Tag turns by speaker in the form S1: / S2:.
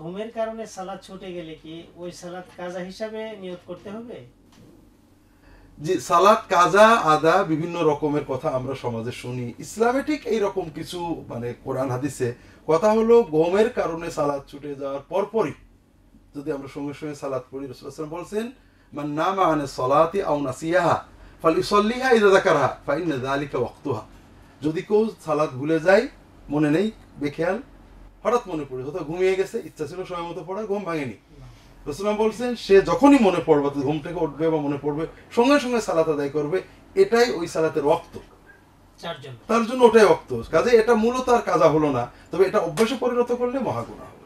S1: ঘুমের কারণে সালাদ ছুটে গেলে কি ওই সালাদ কাজা হিসাবে নিয়োগ করতে হবে
S2: যে সালাদ কাজা আদা বিভিন্ন রকমের কথা আমরা সমাজে শুনি ইসলামে ঠিক এইরকম কিছু মানে কোরআন হাদিসে কথা হলো গমের কারণে সালাদ ছুটে যাওয়ার পরপরই যদি আমরা সঙ্গে সঙ্গে সালাদ পড়ি রসুলাম বলছেন মান নামা আনে সলাতি আউ নাসিয়াহা ফাল ইসল্লিহা ইদা দাকারহা ফাইন আলিকা যদি কেউ সালাদ ভুলে যায় মনে নেই বেখেয়াল হঠাৎ মনে পড়ে হয়তো ঘুমিয়ে গেছে ইচ্ছা ছিল সময় মতো পড়া ঘুম ভাঙেনি রসুলাম বলছেন সে যখনই মনে পড়বে ঘুম থেকে উঠবে বা মনে পড়বে সঙ্গে সঙ্গে সালাত আদায় করবে এটাই ওই সালাতের রক্ত তার জন্য ওটাই রক্ত কাজে এটা মূলত আর কাজা হলো না তবে এটা অভ্যাসে পরিণত করলে মহাগুণা